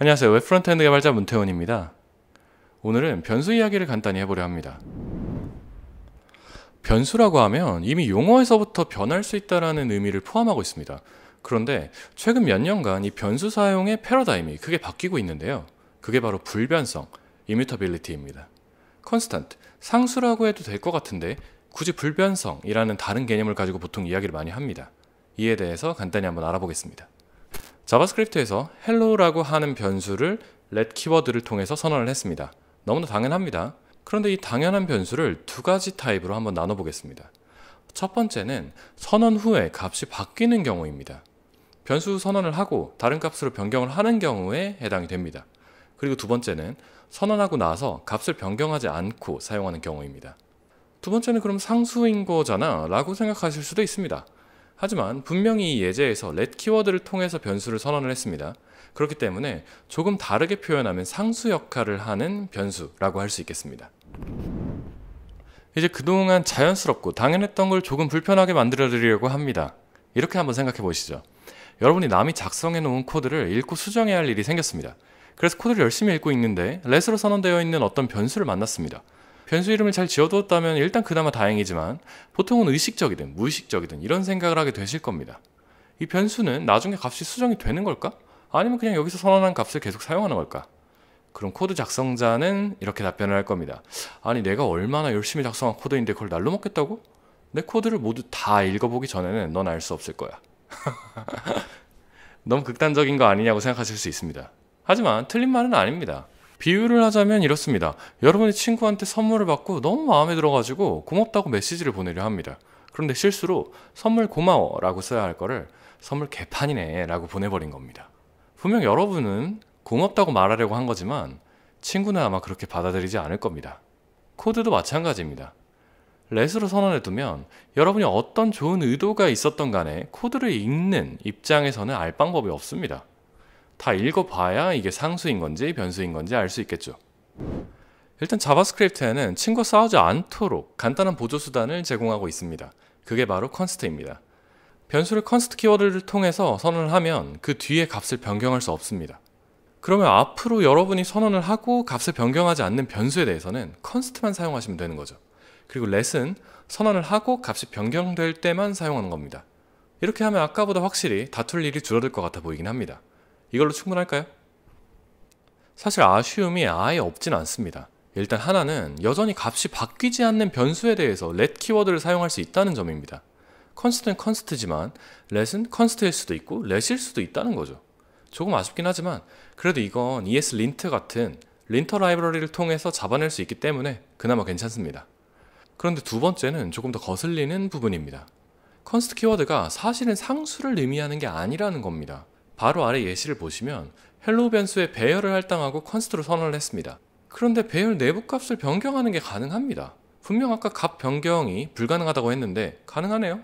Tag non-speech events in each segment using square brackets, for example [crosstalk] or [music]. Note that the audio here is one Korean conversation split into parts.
안녕하세요. 웹 프론트엔드 개발자 문태훈입니다. 오늘은 변수 이야기를 간단히 해보려 합니다. 변수라고 하면 이미 용어에서부터 변할 수 있다는 의미를 포함하고 있습니다. 그런데 최근 몇 년간 이 변수 사용의 패러다임이 크게 바뀌고 있는데요. 그게 바로 불변성, 이뮤터빌리티입니다. 컨스턴트, 상수라고 해도 될 것 같은데 굳이 불변성이라는 다른 개념을 가지고 보통 이야기를 많이 합니다. 이에 대해서 간단히 한번 알아보겠습니다. 자바스크립트에서 hello라고 하는 변수를 let 키워드를 통해서 선언을 했습니다. 너무나 당연합니다. 그런데 이 당연한 변수를 두 가지 타입으로 한번 나눠보겠습니다. 첫 번째는 선언 후에 값이 바뀌는 경우입니다. 변수 선언을 하고 다른 값으로 변경을 하는 경우에 해당이 됩니다. 그리고 두 번째는 선언하고 나서 값을 변경하지 않고 사용하는 경우입니다. 두 번째는 그럼 상수인 거잖아 라고 생각하실 수도 있습니다. 하지만 분명히 이 예제에서 let 키워드를 통해서 변수를 선언을 했습니다. 그렇기 때문에 조금 다르게 표현하면 상수 역할을 하는 변수라고 할 수 있겠습니다. 이제 그동안 자연스럽고 당연했던 걸 조금 불편하게 만들어 드리려고 합니다. 이렇게 한번 생각해 보시죠. 여러분이 남이 작성해 놓은 코드를 읽고 수정해야 할 일이 생겼습니다. 그래서 코드를 열심히 읽고 있는데 let으로 선언되어 있는 어떤 변수를 만났습니다. 변수 이름을 잘 지어두었다면 일단 그나마 다행이지만 보통은 의식적이든 무의식적이든 이런 생각을 하게 되실 겁니다. 이 변수는 나중에 값이 수정이 되는 걸까? 아니면 그냥 여기서 선언한 값을 계속 사용하는 걸까? 그럼 코드 작성자는 이렇게 답변을 할 겁니다. 아니 내가 얼마나 열심히 작성한 코드인데 그걸 날로 먹겠다고? 내 코드를 모두 다 읽어보기 전에는 넌 알 수 없을 거야. [laughs] 너무 극단적인 거 아니냐고 생각하실 수 있습니다. 하지만 틀린 말은 아닙니다. 비유를 하자면 이렇습니다. 여러분이 친구한테 선물을 받고 너무 마음에 들어가지고 고맙다고 메시지를 보내려 합니다. 그런데 실수로 선물 고마워 라고 써야 할 거를 선물 개판이네 라고 보내버린 겁니다. 분명 여러분은 고맙다고 말하려고 한 거지만 친구는 아마 그렇게 받아들이지 않을 겁니다. 코드도 마찬가지입니다. 레스로 선언해두면 여러분이 어떤 좋은 의도가 있었던 간에 코드를 읽는 입장에서는 알 방법이 없습니다. 다 읽어봐야 이게 상수인 건지 변수인 건지 알 수 있겠죠. 일단 자바스크립트에는 친구 싸우지 않도록 간단한 보조수단을 제공하고 있습니다. 그게 바로 컨스트입니다. 변수를 컨스트 키워드를 통해서 선언을 하면 그 뒤에 값을 변경할 수 없습니다. 그러면 앞으로 여러분이 선언을 하고 값을 변경하지 않는 변수에 대해서는 컨스트만 사용하시면 되는 거죠. 그리고 let은 선언을 하고 값이 변경될 때만 사용하는 겁니다. 이렇게 하면 아까보다 확실히 다툴 일이 줄어들 것 같아 보이긴 합니다. 이걸로 충분할까요? 사실 아쉬움이 아예 없진 않습니다. 일단 하나는 여전히 값이 바뀌지 않는 변수에 대해서 let 키워드를 사용할 수 있다는 점입니다. const는 const지만 let은 const일 수도 있고 let일 수도 있다는 거죠. 조금 아쉽긴 하지만 그래도 이건 ESLint 같은 l i n t 린터 라이브러리를 통해서 잡아낼 수 있기 때문에 그나마 괜찮습니다. 그런데 두 번째는 조금 더 거슬리는 부분입니다. const 키워드가 사실은 상수를 의미하는 게 아니라는 겁니다. 바로 아래 예시를 보시면 헬로우 변수의 배열을 할당하고 컨스트로 선언을 했습니다. 그런데 배열 내부 값을 변경하는 게 가능합니다. 분명 아까 값 변경이 불가능하다고 했는데 가능하네요.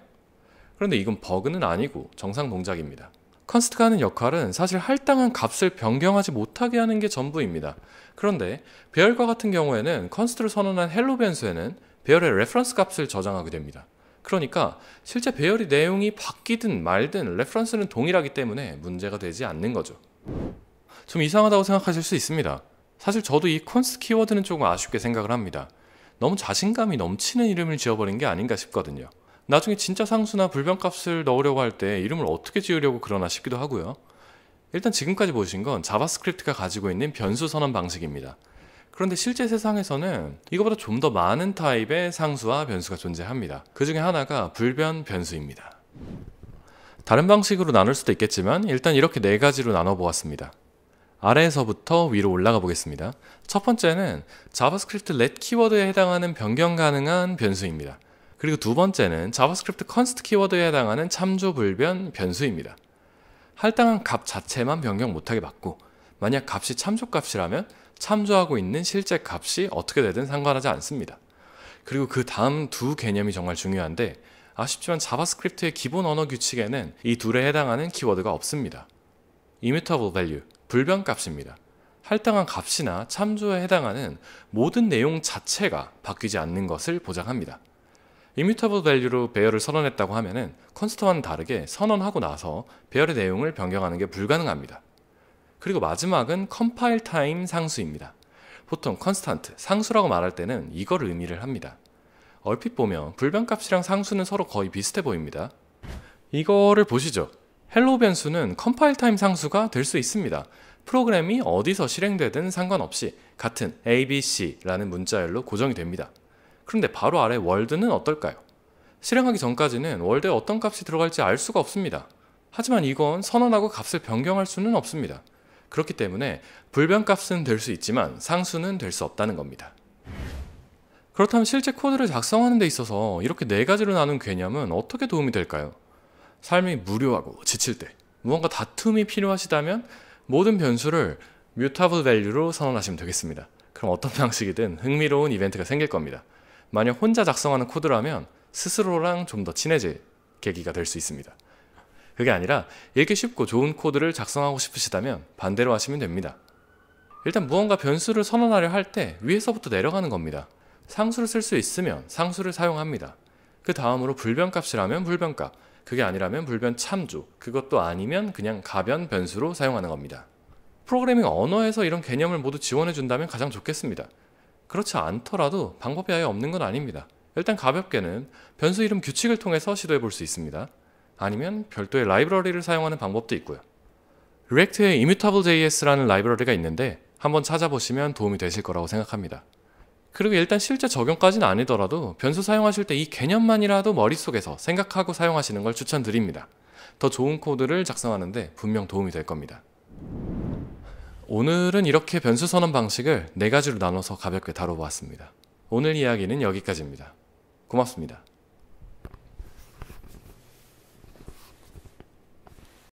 그런데 이건 버그는 아니고 정상 동작입니다. 컨스트가 하는 역할은 사실 할당한 값을 변경하지 못하게 하는 게 전부입니다. 그런데 배열과 같은 경우에는 컨스트를 선언한 헬로 변수에는 배열의 레퍼런스 값을 저장하게 됩니다. 그러니까 실제 배열의 내용이 바뀌든 말든 레퍼런스는 동일하기 때문에 문제가 되지 않는 거죠. 좀 이상하다고 생각하실 수 있습니다. 사실 저도 이 콘스 키워드는 조금 아쉽게 생각을 합니다. 너무 자신감이 넘치는 이름을 지어버린 게 아닌가 싶거든요. 나중에 진짜 상수나 불변값을 넣으려고 할 때 이름을 어떻게 지으려고 그러나 싶기도 하고요. 일단 지금까지 보신 건 자바스크립트가 가지고 있는 변수 선언 방식입니다. 그런데 실제 세상에서는 이거보다 좀 더 많은 타입의 상수와 변수가 존재합니다. 그 중에 하나가 불변 변수입니다. 다른 방식으로 나눌 수도 있겠지만 일단 이렇게 네 가지로 나눠 보았습니다. 아래에서부터 위로 올라가 보겠습니다. 첫 번째는 자바스크립트 let 키워드에 해당하는 변경 가능한 변수입니다. 그리고 두 번째는 자바스크립트 const 키워드에 해당하는 참조 불변 변수입니다. 할당한 값 자체만 변경 못하게 받고 만약 값이 참조 값이라면 참조하고 있는 실제 값이 어떻게 되든 상관하지 않습니다. 그리고 그 다음 두 개념이 정말 중요한데 아쉽지만 자바스크립트의 기본 언어 규칙에는 이 둘에 해당하는 키워드가 없습니다. immutable value, 불변값입니다. 할당한 값이나 참조에 해당하는 모든 내용 자체가 바뀌지 않는 것을 보장합니다. immutable value로 배열을 선언했다고 하면은 컨스터와는 다르게 선언하고 나서 배열의 내용을 변경하는 게 불가능합니다. 그리고 마지막은 컴파일 타임 상수입니다. 보통 컨스턴트 상수라고 말할 때는 이걸 의미를 합니다. 얼핏 보면 불변값이랑 상수는 서로 거의 비슷해 보입니다. 이거를 보시죠. 헬로 변수는 컴파일 타임 상수가 될 수 있습니다. 프로그램이 어디서 실행되든 상관없이 같은 abc라는 문자열로 고정이 됩니다. 그런데 바로 아래 월드는 어떨까요? 실행하기 전까지는 월드에 어떤 값이 들어갈지 알 수가 없습니다. 하지만 이건 선언하고 값을 변경할 수는 없습니다. 그렇기 때문에 불변값은 될 수 있지만 상수는 될 수 없다는 겁니다. 그렇다면 실제 코드를 작성하는 데 있어서 이렇게 네 가지로 나눈 개념은 어떻게 도움이 될까요? 삶이 무료하고 지칠 때 무언가 다툼이 필요하시다면 모든 변수를 mutable value로 선언하시면 되겠습니다. 그럼 어떤 [laughs] 방식이든 흥미로운 이벤트가 생길 겁니다. 만약 혼자 작성하는 코드라면 스스로랑 좀 더 친해질 계기가 될 수 있습니다. 그게 아니라 읽기 쉽고 좋은 코드를 작성하고 싶으시다면 반대로 하시면 됩니다. 일단 무언가 변수를 선언하려 할 때 위에서부터 내려가는 겁니다. 상수를 쓸 수 있으면 상수를 사용합니다. 그 다음으로 불변값이라면 불변값, 그게 아니라면 불변 참조, 그것도 아니면 그냥 가변 변수로 사용하는 겁니다. 프로그래밍 언어에서 이런 개념을 모두 지원해 준다면 가장 좋겠습니다. 그렇지 않더라도 방법이 아예 없는 건 아닙니다. 일단 가볍게는 변수 이름 규칙을 통해서 시도해 볼 수 있습니다. 아니면 별도의 라이브러리를 사용하는 방법도 있고요. React의 Immutable.js라는 라이브러리가 있는데 한번 찾아보시면 도움이 되실 거라고 생각합니다. 그리고 일단 실제 적용까지는 아니더라도 변수 사용하실 때 이 개념만이라도 머릿속에서 생각하고 사용하시는 걸 추천드립니다. 더 좋은 코드를 작성하는데 분명 도움이 될 겁니다. 오늘은 이렇게 변수 선언 방식을 네 가지로 나눠서 가볍게 다뤄보았습니다. 오늘 이야기는 여기까지입니다. 고맙습니다.